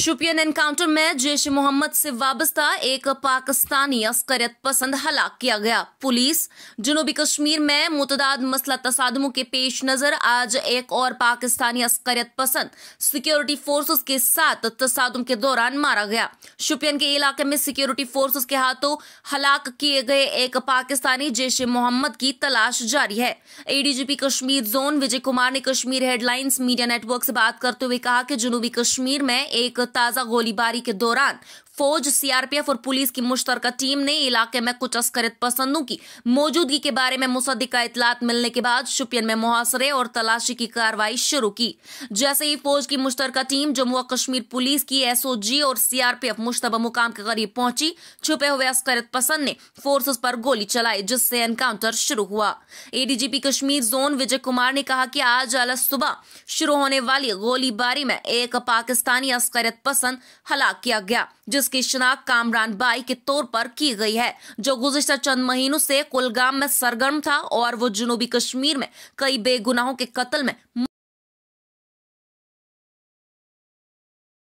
Shopian encounter में जैश मोहम्मद से वाबस्ता एक पाकिस्तानी अस्करियत पसंद हलाक किया गया पुलिस जनूबी कश्मीर में मुतदाद मसला तसादमों के पेश नजर आज एक और पाकिस्तानी अस्करियत पसंद सिक्योरिटी फोर्सेस के साथ तसादम के दौरान मारा गया शुपियन के इलाके में सिक्योरिटी फोर्सेस के हाथों हलाक किए गए एक पाकिस्तानी जैश मोहम्मद की तलाश जारी है एडीजीपी कश्मीर जोन विजय कुमार ने कश्मीर हेडलाइंस मीडिया नेटवर्क से बात करते हुए कहा कि जनूबी कश्मीर में एक ताजा गोलीबारी के दौरान फौज सीआरपीएफ और पुलिस की मुश्तरका टीम ने इलाके में कुछ अस्करित पसंदों की मौजूदगी के बारे में मुसद्दी का इतलात मिलने के बाद शुपियन में मुहासरे और तलाशी की कार्रवाई शुरू की जैसे ही फौज की मुश्तरका टीम जम्मू और कश्मीर पुलिस की एसओजी और सीआरपीएफ मुश्तबा मुकाम के करीब पहुंची छुपे हुए अस्करित पसंद ने फोर्सेस पर गोली चलाई जिससे एनकाउंटर शुरू हुआ एडीजीपी कश्मीर जोन विजय कुमार ने कहा कि आज अलग सुबह शुरू होने वाली गोलीबारी में एक पाकिस्तानी अस्कर शहरत पसंद हलाक किया गया जिसकी शिनाख्त कामरान बाई के तौर पर की गई है जो गुजशत चंद महीनों से कुलगाम में सरगर्म था और वो जुनूबी कश्मीर में कई बेगुनाहों के कत्ल में